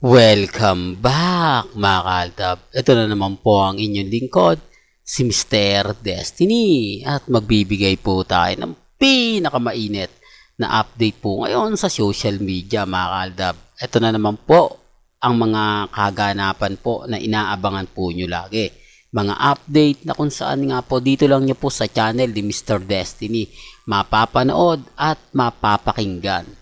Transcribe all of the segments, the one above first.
Welcome back mga kaltab. Ito na naman po ang inyong lingkod, si Mr. Destiny. At magbibigay po tayo ng pinakamainit na update po ngayon sa social media mga kaltab. Ito na naman po ang mga kaganapan po na inaabangan po nyo lagi. Mga update na kung saan nga po dito lang nyo po sa channel ni Mr. Destiny mapapanood at mapapakinggan.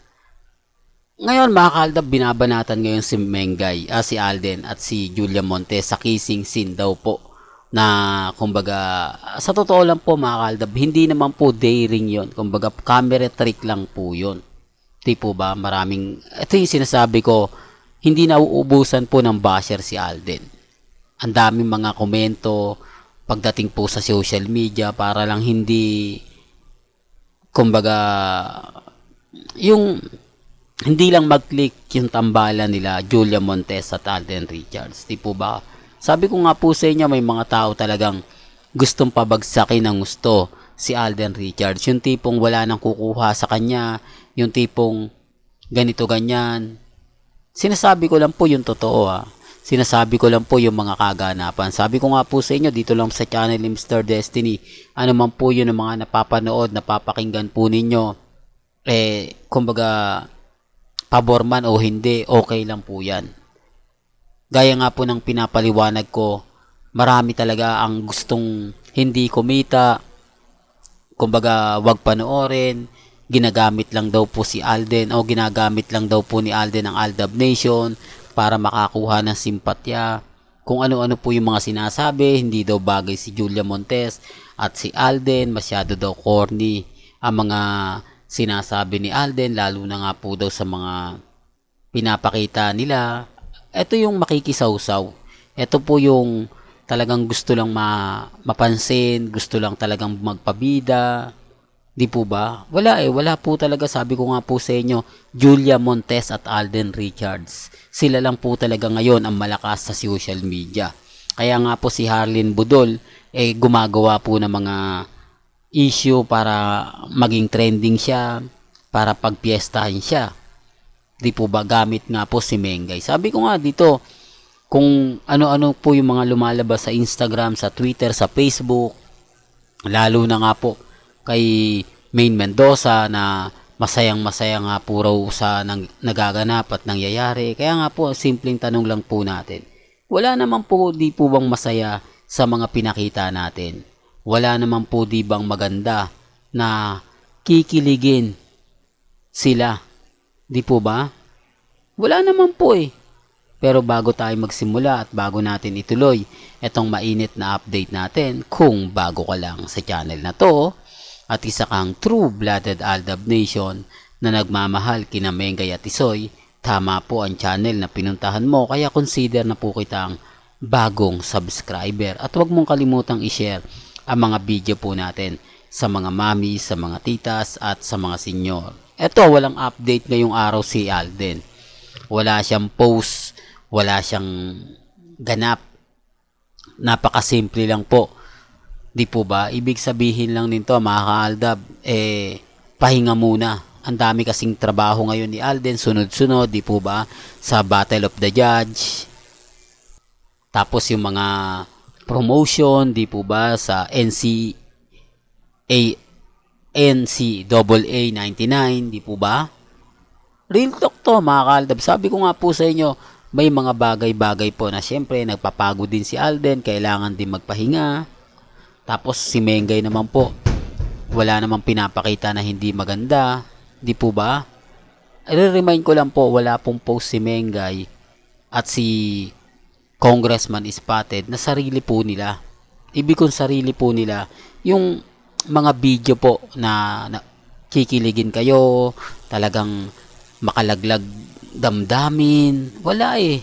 Ngayon mga kaldab, binabanatan ngayon si Mengay, uh, si Alden at si Julia Montes sa kissing scene daw po na kumbaga sa totoo lang po mga kaldab, hindi naman po daring yon kumbaga camera trick lang po yon Tipo ba maraming ito yung sinasabi ko hindi nauubusan po ng basher si Alden ang daming mga komento pagdating po sa social media para lang hindi kumbaga yung hindi lang mag-click yung tambalan nila Julia Montes at Alden Richards. Di po ba? Sabi ko nga po sa inyo, may mga tao talagang gustong pabagsakin ng gusto si Alden Richards. Yung tipong wala nang kukuha sa kanya, yung tipong ganito ganyan. Sinasabi ko lang po yung totoo ha. Ah. Sinasabi ko lang po yung mga kaganapan. Sabi ko nga po sa inyo dito lang sa channel ni Mr. Destiny. Ano man po yun ng mga napapanood, napapakinggan po ninyo. Eh, kumbaga, pabor man o hindi, okay lang po yan. Gaya nga po ng pinapaliwanag ko, marami talaga ang gustong hindi kumita, kumbaga wag panoorin, ginagamit lang daw po si Alden o ginagamit lang daw po ni Alden ang Aldab Nation para makakuha ng simpatya. Kung ano-ano po yung mga sinasabi, hindi daw bagay si Julia Montes at si Alden, masyado daw corny ang mga sinasabi ni Alden, lalo na nga po daw sa mga pinapakita nila. Ito yung makikisawsaw. Ito po yung talagang gusto lang ma- mapansin, gusto lang talagang magpabida. Di po ba? Wala eh, wala po talaga. Sabi ko nga po sa inyo, Julia Montes at Alden Richards. Sila lang po talaga ngayon ang malakas sa social media. Kaya nga po si Harlin Budol, eh gumagawa po ng mga issue para maging trending siya, para pagpiestahin siya. Di po ba gamit nga po si Mengay? Sabi ko nga dito, kung ano-ano po yung mga lumalabas sa Instagram, sa Twitter, sa Facebook, lalo na nga po kay Main Mendoza na masayang masaya nga po raw sa nang, nagaganap at nangyayari. Kaya nga po, simpleng tanong lang po natin. Wala naman po di po bang masaya sa mga pinakita natin wala naman po di bang maganda na kikiligin sila. Di po ba? Wala naman po eh. Pero bago tayo magsimula at bago natin ituloy itong mainit na update natin, kung bago ka lang sa channel na to, at isa kang true-blooded Aldab Nation na nagmamahal kina Mengay at Isoy, tama po ang channel na pinuntahan mo kaya consider na po kitang bagong subscriber at huwag mong kalimutang i-share ang mga video po natin sa mga mami, sa mga titas at sa mga senior. Eto, walang update ngayong araw si Alden. Wala siyang post, wala siyang ganap. Napakasimple lang po. Di po ba? Ibig sabihin lang nito mga Aldab, eh, pahinga muna. Ang dami kasing trabaho ngayon ni Alden, sunod-sunod, di po ba? Sa Battle of the Judge. Tapos yung mga promotion, di po ba, sa NC A NCAA 99, di po ba? Real talk to mga kaldab. Sabi ko nga po sa inyo, may mga bagay-bagay po na syempre nagpapago din si Alden, kailangan din magpahinga. Tapos si Mengay naman po, wala namang pinapakita na hindi maganda, di po ba? I-remind ko lang po, wala pong post si Mengay at si congressman spotted na sarili po nila. Ibig kong sarili po nila, yung mga video po na, na kikiligin kayo, talagang makalaglag damdamin, wala eh.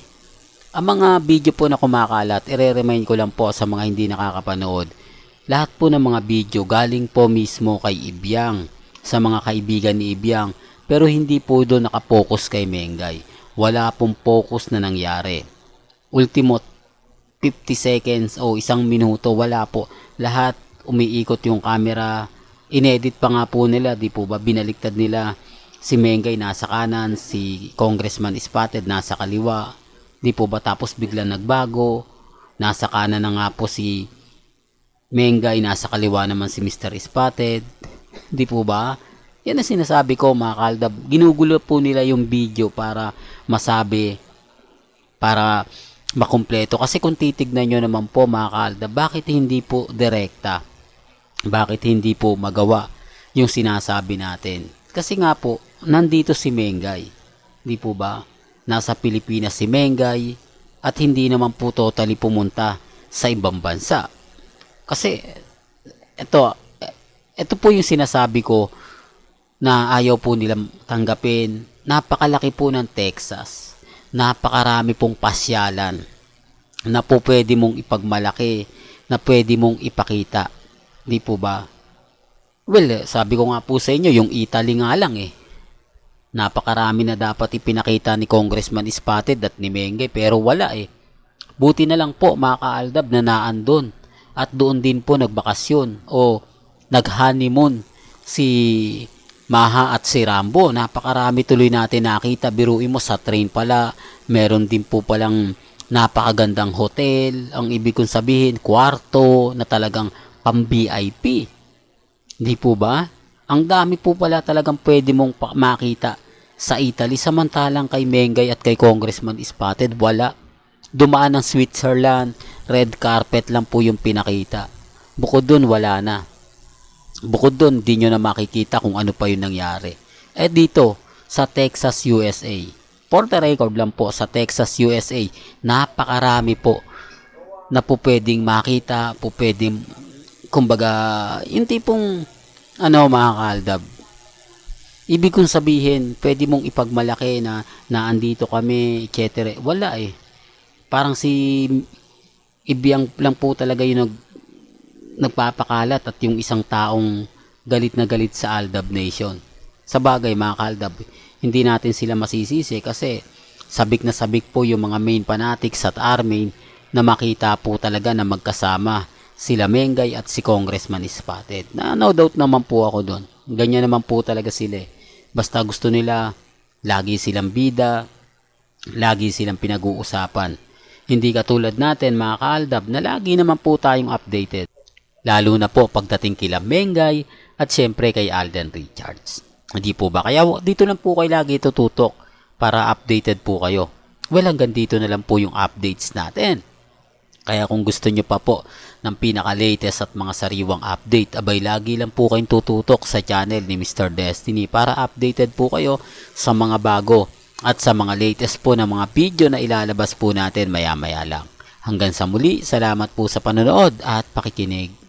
Ang mga video po na kumakalat, ire-remind ko lang po sa mga hindi nakakapanood, lahat po ng mga video galing po mismo kay Ibyang, sa mga kaibigan ni Ibyang, pero hindi po doon nakapokus kay Mengay. Wala pong focus na nangyari ultimate 50 seconds o isang minuto. Wala po. Lahat umiikot yung camera. Inedit pa nga po nila. Di po ba binaliktad nila si Mengay nasa kanan, si Congressman Spotted nasa kaliwa. Di po ba tapos bigla nagbago. Nasa kanan na nga po si Mengay, nasa kaliwa naman si Mr. Spotted. Di po ba? Yan ang sinasabi ko mga kaldab. Ginugulo po nila yung video para masabi, para makumpleto. Kasi kung titignan nyo naman po mga kaalda, bakit hindi po direkta? Bakit hindi po magawa yung sinasabi natin? Kasi nga po, nandito si Mengay. Hindi po ba? Nasa Pilipinas si Mengay at hindi naman po totally pumunta sa ibang bansa. Kasi, ito, ito po yung sinasabi ko na ayaw po nilang tanggapin. Napakalaki po ng Texas napakarami pong pasyalan na po pwede mong ipagmalaki, na pwede mong ipakita. Di po ba? Well, eh, sabi ko nga po sa inyo, yung Italy nga lang eh. Napakarami na dapat ipinakita ni Congressman Spatted at ni Menge pero wala eh. Buti na lang po mga kaaldab na naandun at doon din po nagbakasyon o nag-honeymoon si Maha at si Rambo. Napakarami tuloy natin nakita. Biruin mo sa train pala. Meron din po palang napakagandang hotel. Ang ibig kong sabihin, kwarto na talagang pang VIP. Hindi po ba? Ang dami po pala talagang pwede mong makita sa Italy. Samantalang kay Mengay at kay Congressman Spotted, wala. Dumaan ng Switzerland, red carpet lang po yung pinakita. Bukod dun, wala na. Bukod doon, di nyo na makikita kung ano pa yung nangyari. Eh dito, sa Texas, USA. For the record lang po, sa Texas, USA, napakarami po na po pwedeng makita, po pwedeng, kumbaga, yung tipong, ano mga kaaldab, ibig kong sabihin, pwede mong ipagmalaki na, naandito kami, etc. Wala eh. Parang si Ibiyang lang po talaga yung nag nagpapakalat at yung isang taong galit na galit sa Aldab Nation. Sa bagay mga Aldab, hindi natin sila masisisi kasi sabik na sabik po yung mga main fanatics at army na makita po talaga na magkasama sila Mengay at si Congressman Ispated. Na no doubt naman po ako doon. Ganyan naman po talaga sila. Eh. Basta gusto nila lagi silang bida, lagi silang pinag-uusapan. Hindi katulad natin mga kaaldab na lagi naman po tayong updated lalo na po pagdating kila Mengay at siyempre kay Alden Richards. Hindi po ba kaya dito lang po kayo lagi tututok para updated po kayo. Well hanggang dito na lang po yung updates natin. Kaya kung gusto nyo pa po ng pinaka-latest at mga sariwang update, abay lagi lang po kayong tututok sa channel ni Mr. Destiny para updated po kayo sa mga bago at sa mga latest po ng mga video na ilalabas po natin maya-maya lang. Hanggang sa muli, salamat po sa panonood at pakikinig.